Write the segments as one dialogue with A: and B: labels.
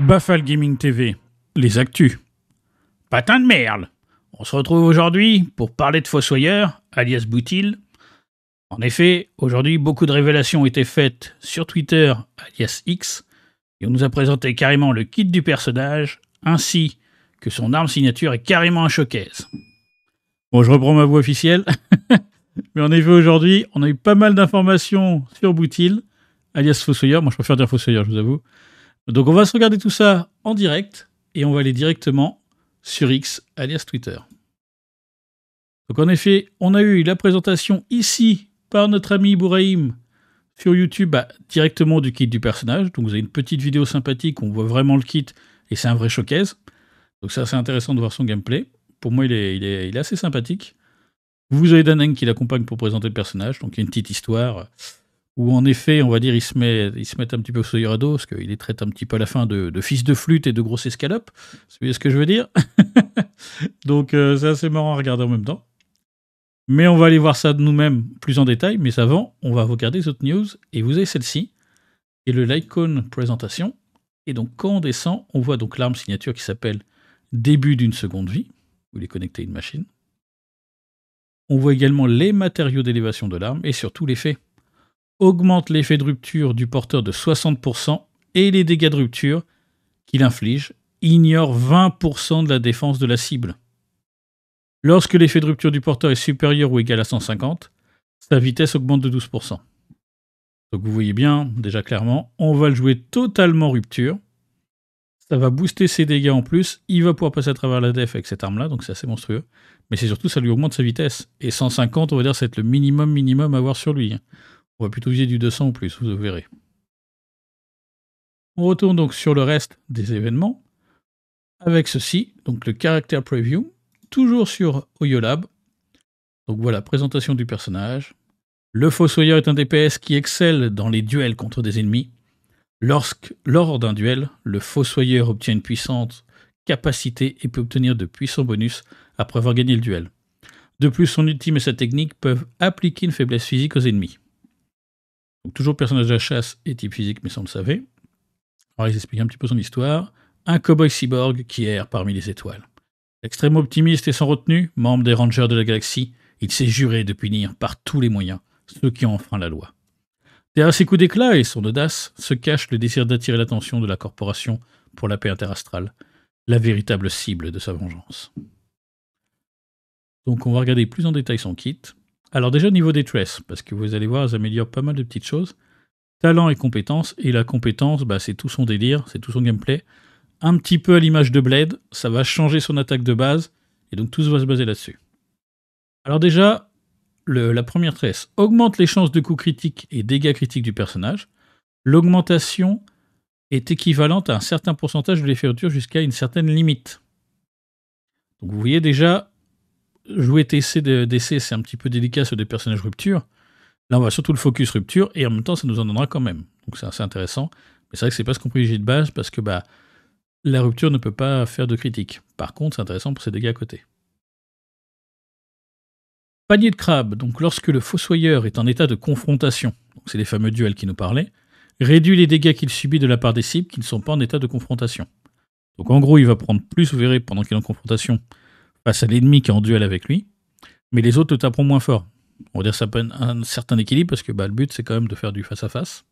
A: Bafal Gaming TV, les actus. Patin de merle. On se retrouve aujourd'hui pour parler de Fossoyeur, alias Boutil. En effet, aujourd'hui, beaucoup de révélations ont été faites sur Twitter, alias X, et on nous a présenté carrément le kit du personnage, ainsi que son arme signature est carrément un showcase. Bon, je reprends ma voix officielle. on est venu aujourd'hui, on a eu pas mal d'informations sur Boutil, alias Fossoyeur. Moi, je préfère dire Fossoyeur, je vous avoue. Donc, on va se regarder tout ça en direct et on va aller directement sur X, alias Twitter. Donc, en effet, on a eu la présentation ici par notre ami Bouraïm sur YouTube bah, directement du kit du personnage. Donc, vous avez une petite vidéo sympathique où on voit vraiment le kit et c'est un vrai showcase. Donc, ça, c'est intéressant de voir son gameplay. Pour moi, il est, il est assez sympathique. Vous avez Eng qui l'accompagne pour présenter le personnage, donc il y a une petite histoire euh, où en effet, on va dire, il se met il se un petit peu au à dos, parce qu'il les traite un petit peu à la fin de, fils de flûte et de grosse escalope. Vous voyez ce que je veux dire Donc euh, c'est assez marrant à regarder en même temps. Mais on va aller voir ça de nous-mêmes plus en détail, mais avant, on va regarder les autres news, et vous avez celle-ci, et le Lycon présentation. Et donc quand on descend, on voit donc l'arme signature qui s'appelle Début d'une seconde vie. Vous voulez connecter une machine. On voit également les matériaux d'élévation de l'arme et surtout l'effet. Augmente l'effet de rupture du porteur de 60% et les dégâts de rupture qu'il inflige ignore 20% de la défense de la cible. Lorsque l'effet de rupture du porteur est supérieur ou égal à 150, sa vitesse augmente de 12%. Donc vous voyez bien, déjà clairement, on va le jouer totalement rupture, ça va booster ses dégâts en plus, il va pouvoir passer à travers la def avec cette arme-là, donc c'est assez monstrueux. Mais c'est surtout, ça lui augmente sa vitesse. Et 150, on va dire, c'est le minimum minimum à avoir sur lui. Hein. On va plutôt viser du 200 ou plus, vous verrez. On retourne donc sur le reste des événements, avec ceci, donc le caractère preview, toujours sur Oyolab. Donc voilà, présentation du personnage. Le Fossoyeur est un DPS qui excelle dans les duels contre des ennemis. Lorsque, lors d'un duel, le fossoyeur obtient une puissante capacité et peut obtenir de puissants bonus après avoir gagné le duel. De plus, son ultime et sa technique peuvent appliquer une faiblesse physique aux ennemis. Donc, toujours personnage de la chasse et type physique, mais sans le savoir, Alors, ils expliquent un petit peu son histoire. Un cowboy cyborg qui erre parmi les étoiles. Extrêmement optimiste et sans retenue, membre des Rangers de la galaxie, il s'est juré de punir par tous les moyens ceux qui ont enfreint la loi. Derrière ses coups d'éclat et son audace se cache le désir d'attirer l'attention de la corporation pour la paix interastrale, la véritable cible de sa vengeance. Donc on va regarder plus en détail son kit. Alors déjà au niveau des tresses, parce que vous allez voir, elles améliorent pas mal de petites choses. Talent et compétence, et la compétence, bah, c'est tout son délire, c'est tout son gameplay. Un petit peu à l'image de Blade, ça va changer son attaque de base, et donc tout va se baser là-dessus. Alors déjà, la première tresse augmente les chances de coups critiques et dégâts critiques du personnage. L'augmentation est équivalente à un certain pourcentage de l'effet rupture jusqu'à une certaine limite. Donc vous voyez déjà, jouer TC DC, c'est un petit peu délicat sur des personnages rupture. Là, on va surtout le focus rupture et en même temps, ça nous en donnera quand même. Donc c'est assez intéressant. Mais c'est vrai que c'est pas ce qu'on privilégie de base parce que bah, la rupture ne peut pas faire de critique. Par contre, c'est intéressant pour ses dégâts à côté. Panier de crabe, donc lorsque le fossoyeur est en état de confrontation, c'est les fameux duels qui nous parlaient, réduit les dégâts qu'il subit de la part des cibles qui ne sont pas en état de confrontation. Donc en gros, il va prendre plus, vous verrez, pendant qu'il est en confrontation face à l'ennemi qui est en duel avec lui, mais les autres le taperont moins fort. On va dire que ça peut un certain équilibre parce que bah, le but c'est quand même de faire du face à face.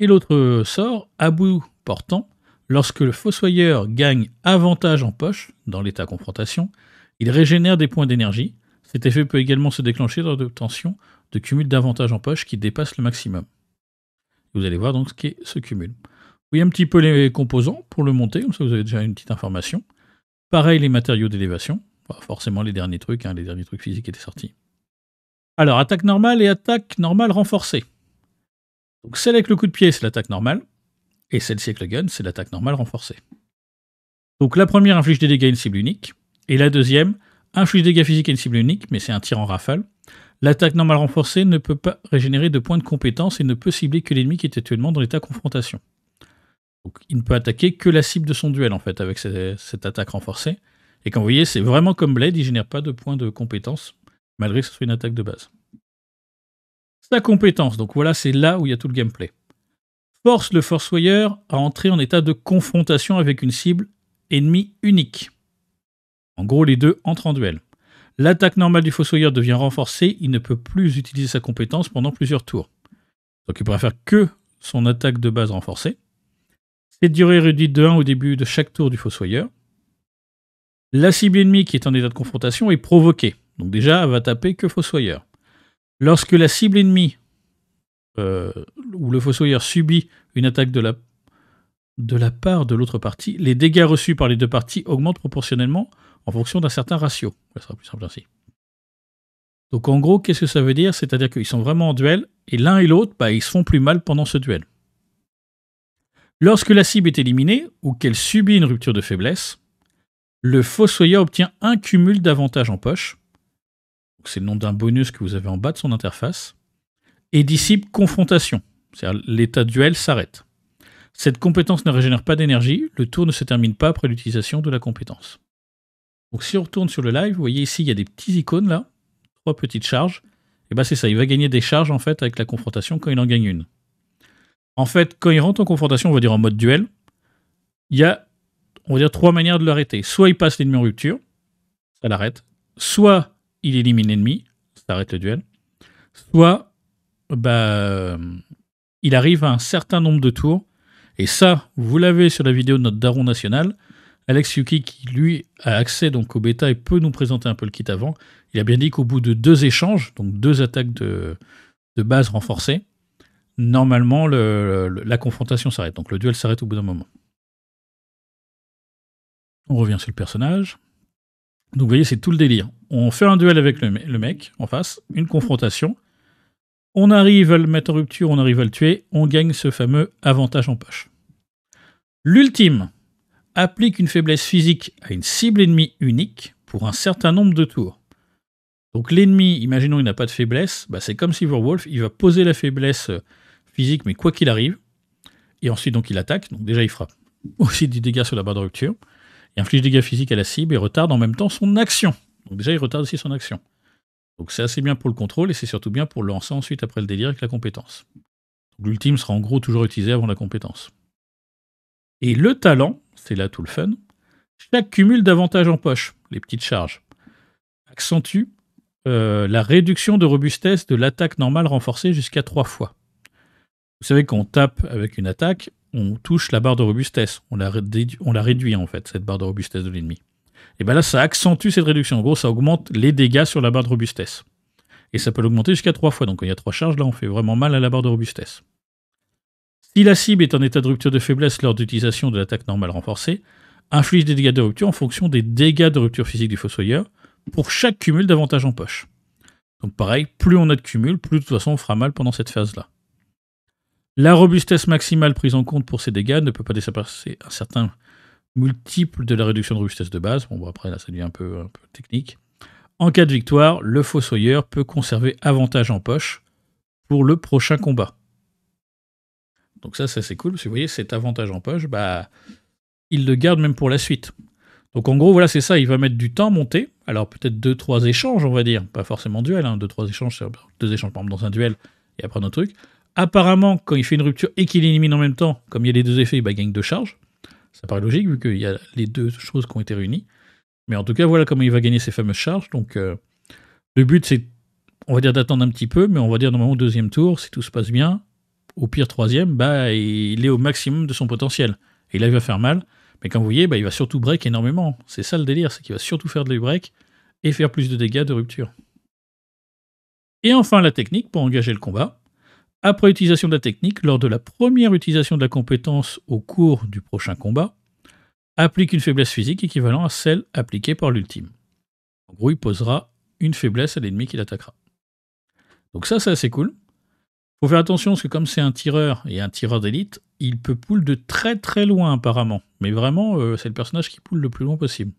A: Et l'autre euh, sort, à bout portant, lorsque le fossoyeur gagne avantage en poche dans l'état confrontation, il régénère des points d'énergie cet effet peut également se déclencher dans de tensions de cumul d'avantages en poche qui dépassent le maximum. Vous allez voir donc ce qu'est ce cumul. Oui un petit peu les composants pour le monter, comme ça vous avez déjà une petite information. Pareil les matériaux d'élévation, bah, forcément les derniers trucs, hein, les derniers trucs physiques étaient sortis. Alors attaque normale et attaque normale renforcée. Donc celle avec le coup de pied, c'est l'attaque normale, et celle-ci avec le gun, c'est l'attaque normale renforcée. Donc la première inflige des dégâts à une cible unique, et la deuxième un flux dégâts physiques à une cible unique, mais c'est un tir en rafale. L'attaque normale renforcée ne peut pas régénérer de points de compétence et ne peut cibler que l'ennemi qui est actuellement dans l'état confrontation. Donc, il ne peut attaquer que la cible de son duel en fait avec cette, attaque renforcée. Et quand vous voyez, c'est vraiment comme Blade, il génère pas de points de compétence, malgré que ce soit une attaque de base. Sa compétence, donc voilà, c'est là où il y a tout le gameplay. Force le Force Warrior à entrer en état de confrontation avec une cible ennemie unique. En gros, les deux entrent en duel. L'attaque normale du Fossoyeur devient renforcée, il ne peut plus utiliser sa compétence pendant plusieurs tours. Donc il pourra faire que son attaque de base renforcée. Cette durée réduite de 1 au début de chaque tour du Fossoyeur. La cible ennemie qui est en état de confrontation est provoquée. Donc déjà, elle va taper que Fossoyeur. Lorsque la cible ennemie euh, ou le Fossoyeur subit une attaque de la de la part de l'autre partie, les dégâts reçus par les deux parties augmentent proportionnellement en fonction d'un certain ratio. Ça sera plus simple ainsi. Donc en gros, qu'est-ce que ça veut dire C'est-à-dire qu'ils sont vraiment en duel, et l'un et l'autre, bah, ils se font plus mal pendant ce duel. Lorsque la cible est éliminée, ou qu'elle subit une rupture de faiblesse, le Fossoyeur obtient un cumul d'avantages en poche, c'est le nom d'un bonus que vous avez en bas de son interface, et dissipe confrontation, c'est-à-dire l'état duel s'arrête. Cette compétence ne régénère pas d'énergie, le tour ne se termine pas après l'utilisation de la compétence. Donc si on retourne sur le live, vous voyez ici, il y a des petits icônes là, trois petites charges. Et eh bien c'est ça, il va gagner des charges en fait avec la confrontation quand il en gagne une. En fait, quand il rentre en confrontation, on va dire en mode duel, il y a, on va dire, trois manières de l'arrêter. Soit il passe l'ennemi en rupture, ça l'arrête. Soit il élimine l'ennemi, ça arrête le duel. Soit bah, il arrive à un certain nombre de tours et ça, vous l'avez sur la vidéo de notre daron national. Alex Yuki, qui lui a accès donc au bêta et peut nous présenter un peu le kit avant, il a bien dit qu'au bout de deux échanges, donc deux attaques de, base renforcées, normalement la confrontation s'arrête. Donc le duel s'arrête au bout d'un moment. On revient sur le personnage. Donc vous voyez, c'est tout le délire. On fait un duel avec le mec en face, une confrontation, on arrive à le mettre en rupture, on arrive à le tuer, on gagne ce fameux avantage en poche. L'ultime applique une faiblesse physique à une cible ennemie unique pour un certain nombre de tours. Donc l'ennemi, imaginons il n'a pas de faiblesse, bah, c'est comme Silverwolf, il va poser la faiblesse physique, mais quoi qu'il arrive, et ensuite donc il attaque, donc déjà il frappe aussi du dégât sur la barre de rupture, il inflige des dégâts physiques à la cible et retarde en même temps son action. Donc déjà il retarde aussi son action. Donc c'est assez bien pour le contrôle et c'est surtout bien pour le lancer ensuite après le délire avec la compétence. L'ultime sera en gros toujours utilisé avant la compétence. Et le talent, c'est là tout le fun, chaque cumule davantage en poche, les petites charges, accentue euh, la réduction de robustesse de l'attaque normale renforcée jusqu'à 3 fois. Vous savez, qu'on tape avec une attaque, on touche la barre de robustesse, on la réduit en fait, cette barre de robustesse de l'ennemi et eh bien là, ça accentue cette réduction. En gros, ça augmente les dégâts sur la barre de robustesse. Et ça peut l'augmenter jusqu'à 3 fois. Donc quand il y a 3 charges, là, on fait vraiment mal à la barre de robustesse. Si la cible est en état de rupture de faiblesse lors d'utilisation de l'attaque normale renforcée, inflige des dégâts de rupture en fonction des dégâts de rupture physique du fossoyeur pour chaque cumul d'avantage en poche. Donc pareil, plus on a de cumul, plus de toute façon on fera mal pendant cette phase-là. La robustesse maximale prise en compte pour ces dégâts ne peut pas dépasser un certain multiple de la réduction de robustesse de base. Bon, bon après, là, ça devient un peu, un peu technique. En cas de victoire, le fossoyeur peut conserver avantage en poche pour le prochain combat. Donc ça, ça c'est cool, parce vous voyez, cet avantage en poche, bah, il le garde même pour la suite. Donc en gros, voilà, c'est ça, il va mettre du temps à monter. Alors peut-être 2-3 échanges, on va dire. Pas forcément duel, 2-3 hein, échanges, c'est deux échanges par exemple dans un duel et après un truc. Apparemment, quand il fait une rupture et qu'il élimine en même temps, comme il y a les deux effets, bah, il gagne deux charges. Ça paraît logique vu qu'il y a les deux choses qui ont été réunies. Mais en tout cas, voilà comment il va gagner ses fameuses charges. Donc, euh, le but, c'est, on va dire, d'attendre un petit peu, mais on va dire normalement deuxième tour, si tout se passe bien, au pire troisième, bah, il est au maximum de son potentiel. Et là, il va faire mal. Mais comme vous voyez, bah, il va surtout break énormément. C'est ça le délire, c'est qu'il va surtout faire de break et faire plus de dégâts de rupture. Et enfin, la technique pour engager le combat. Après utilisation de la technique, lors de la première utilisation de la compétence au cours du prochain combat, applique une faiblesse physique équivalente à celle appliquée par l'ultime. En gros, il posera une faiblesse à l'ennemi qui l'attaquera. Donc ça, c'est assez cool. Faut faire attention parce que comme c'est un tireur et un tireur d'élite, il peut pull de très très loin apparemment. Mais vraiment, euh, c'est le personnage qui poule le plus loin possible.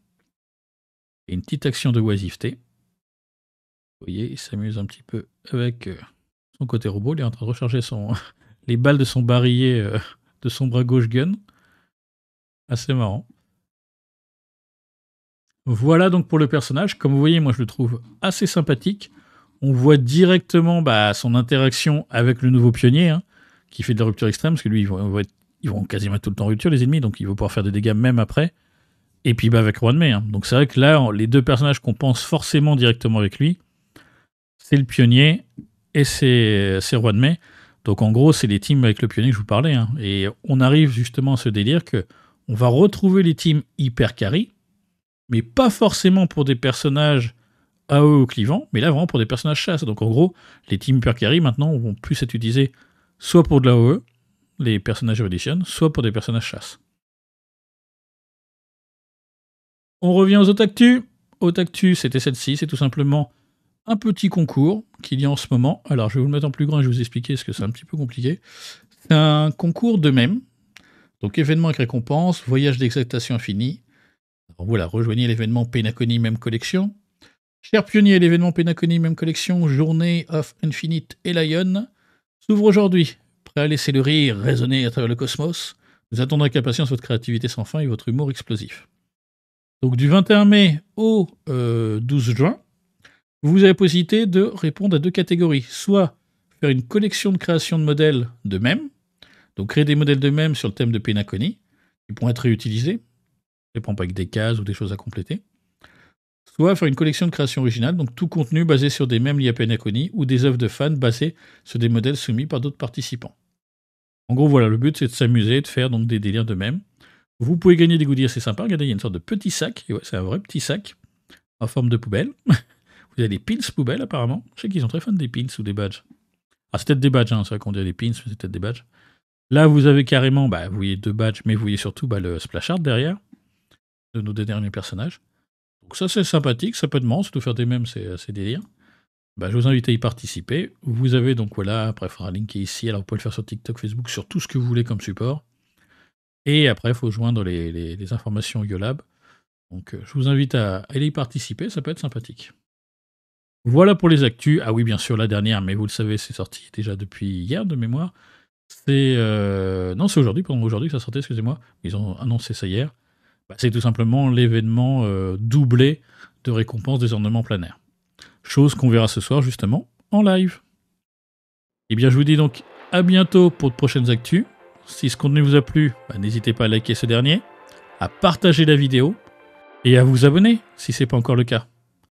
A: Et une petite action de oisiveté. Vous voyez, il s'amuse un petit peu avec... Euh, son côté robot, il est en train de recharger son, les balles de son barillet, euh, de son bras gauche gun. Assez marrant. Voilà donc pour le personnage. Comme vous voyez, moi je le trouve assez sympathique. On voit directement bah, son interaction avec le nouveau pionnier, hein, qui fait de la rupture extrême, parce que lui, ils vont, quasiment tout le temps rupture, les ennemis, donc il va pouvoir faire des dégâts même après. Et puis bah, avec roi de Hein. Donc c'est vrai que là, les deux personnages qu'on pense forcément directement avec lui, c'est le pionnier et c'est Roi de mai. Donc en gros, c'est les teams avec le pionnier que je vous parlais. Hein. Et on arrive justement à ce délire que on va retrouver les teams hyper carry, mais pas forcément pour des personnages AOE ou clivants, mais là vraiment pour des personnages chasse. Donc en gros, les teams hyper carry maintenant vont plus être utilisés soit pour de l'AOE, les personnages Evolution, soit pour des personnages chasse. On revient aux Otactu. Autactus, c'était celle-ci, c'est tout simplement un petit concours qu'il y a en ce moment. Alors, je vais vous le mettre en plus grand et je vais vous expliquer parce que c'est un petit peu compliqué. C'est un concours de même. Donc, événement avec récompense, voyage d'exaltation infinie. voilà, rejoignez l'événement Pénaconie, même collection. Cher pionnier, l'événement Pénaconie, même collection, Journée of Infinite et Lion s'ouvre aujourd'hui. Prêt à laisser le rire résonner à travers le cosmos Nous attendons avec impatience votre créativité sans fin et votre humour explosif. Donc, du 21 mai au 12 euh, juin, vous avez possibilité de répondre à deux catégories. Soit faire une collection de création de modèles de même, donc créer des modèles de même sur le thème de Penaconi, qui pourront être réutilisés, ça prends pas avec des cases ou des choses à compléter. Soit faire une collection de création originale, donc tout contenu basé sur des mêmes liés à Penaconi ou des œuvres de fans basées sur des modèles soumis par d'autres participants. En gros, voilà, le but c'est de s'amuser, de faire donc des délires de même. Vous pouvez gagner des goodies, c'est sympa. Regardez, il y a une sorte de petit sac, c'est un vrai petit sac en forme de poubelle. Vous avez des pins poubelles apparemment. Je sais qu'ils sont très fans des pins ou des badges. Ah, c'est peut-être des badges, hein. c'est vrai qu'on dirait des pins, mais c'est peut-être des badges. Là, vous avez carrément, bah, vous voyez deux badges, mais vous voyez surtout bah, le splash art derrière de nos deux derniers personnages. Donc ça, c'est sympathique, ça peut être marrant, surtout faire des mêmes, c'est, délire. Bah, je vous invite à y participer. Vous avez donc, voilà, après, il faudra linker ici. Alors, vous pouvez le faire sur TikTok, Facebook, sur tout ce que vous voulez comme support. Et après, il faut joindre les, les informations Yolab. Donc, euh, je vous invite à aller y participer, ça peut être sympathique. Voilà pour les actus. Ah oui, bien sûr, la dernière, mais vous le savez, c'est sorti déjà depuis hier de mémoire. C'est. Euh, non, c'est aujourd'hui, Pendant aujourd'hui que ça sortait, excusez-moi. Ils ont annoncé ça hier. Bah, c'est tout simplement l'événement euh, doublé de récompense des ornements planaires. Chose qu'on verra ce soir, justement, en live. Eh bien, je vous dis donc à bientôt pour de prochaines actus. Si ce contenu vous a plu, bah, n'hésitez pas à liker ce dernier, à partager la vidéo et à vous abonner si ce n'est pas encore le cas.